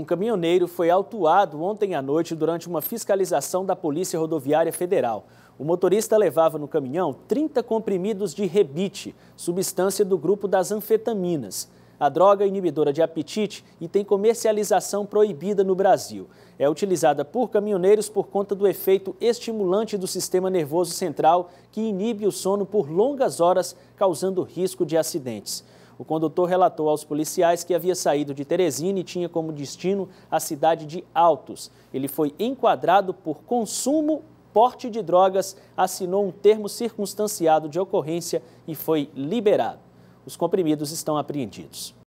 Um caminhoneiro foi autuado ontem à noite durante uma fiscalização da Polícia Rodoviária Federal. O motorista levava no caminhão 30 comprimidos de rebite, substância do grupo das anfetaminas. A droga é inibidora de apetite e tem comercialização proibida no Brasil. É utilizada por caminhoneiros por conta do efeito estimulante do sistema nervoso central, que inibe o sono por longas horas, causando risco de acidentes. O condutor relatou aos policiais que havia saído de Teresina e tinha como destino a cidade de Altos. Ele foi enquadrado por consumo, porte de drogas, assinou um termo circunstanciado de ocorrência e foi liberado. Os comprimidos estão apreendidos.